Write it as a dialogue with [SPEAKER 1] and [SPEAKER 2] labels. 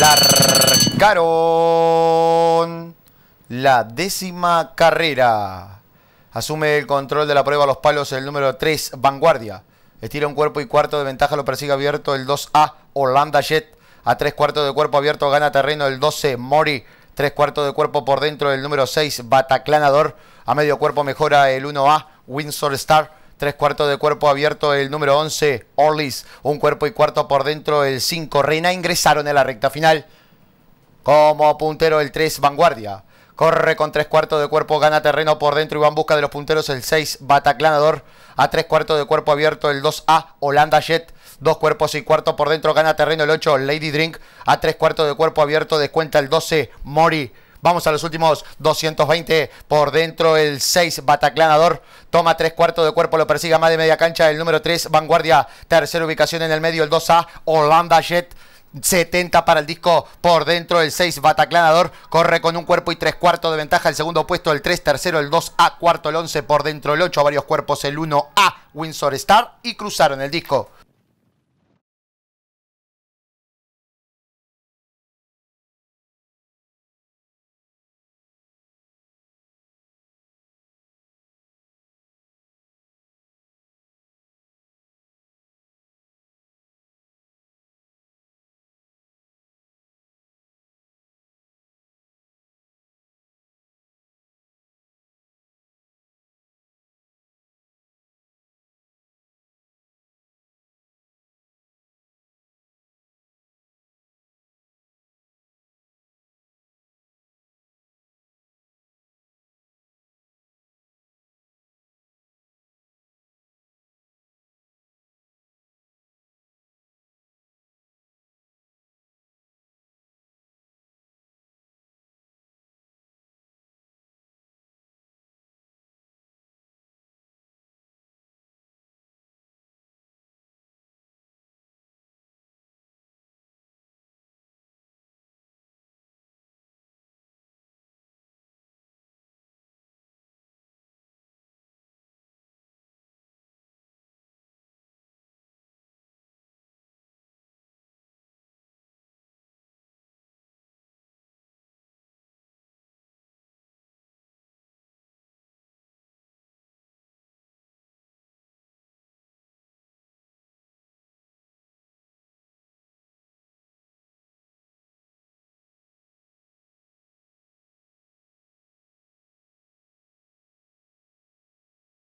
[SPEAKER 1] Largaron la décima carrera. Asume el control de la prueba a los palos el número 3, Vanguardia. Estira un cuerpo y cuarto de ventaja, lo persigue abierto el 2A, Holanda Jet. A tres cuartos de cuerpo abierto gana terreno el 12, Mori. Tres cuartos de cuerpo por dentro el número 6, Bataclanador. A medio cuerpo mejora el 1A, Windsor Star. Tres cuartos de cuerpo abierto el número 11, Orlis. Un cuerpo y cuarto por dentro el 5, Reina. Ingresaron en la recta final. Como puntero el 3, Vanguardia. Corre con tres cuartos de cuerpo, gana terreno por dentro y va en busca de los punteros el 6, Bataclanador. A tres cuartos de cuerpo abierto el 2A, Holanda Jet. Dos cuerpos y cuarto por dentro, gana terreno el 8, Lady Drink. A tres cuartos de cuerpo abierto, descuenta el 12, Mori. Vamos a los últimos 220 por dentro. El 6, Bataclanador. Toma tres cuartos de cuerpo. Lo persigue a más de media cancha. El número 3, Vanguardia. Tercera ubicación en el medio. El 2A, Holanda Jet. 70 para el disco por dentro, el 6 Bataclanador corre con un cuerpo y tres cuartos de ventaja, el segundo puesto el 3, tercero el 2 A, cuarto el 11 por dentro el 8, varios cuerpos el 1 A, Windsor Star y cruzaron el disco.